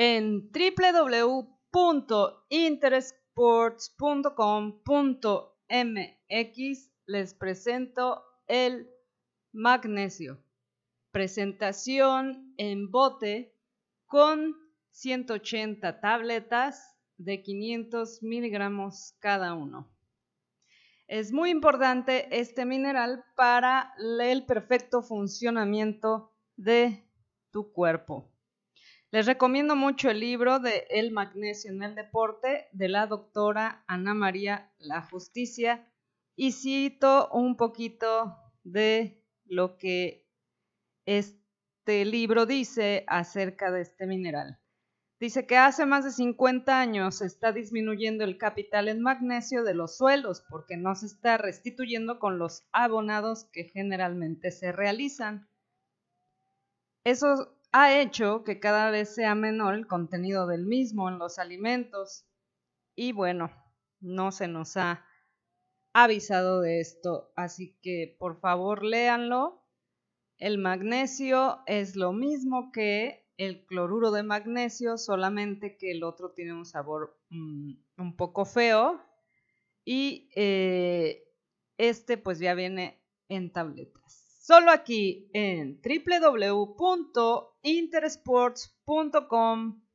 en www.intersports.com.mx les presento el magnesio. Presentación en bote con 180 tabletas de 500 miligramos cada uno. Es muy importante este mineral para el perfecto funcionamiento de tu cuerpo. Les recomiendo mucho el libro de El magnesio en el deporte de la doctora Ana María La Justicia y cito un poquito de lo que este libro dice acerca de este mineral. Dice que hace más de 50 años se está disminuyendo el capital en magnesio de los suelos porque no se está restituyendo con los abonados que generalmente se realizan. Eso ha hecho que cada vez sea menor el contenido del mismo en los alimentos. Y bueno, no se nos ha avisado de esto, así que por favor léanlo. El magnesio es lo mismo que el cloruro de magnesio, solamente que el otro tiene un sabor mm, un poco feo y eh, este pues ya viene en tabletas solo aquí en www.intersports.com.mx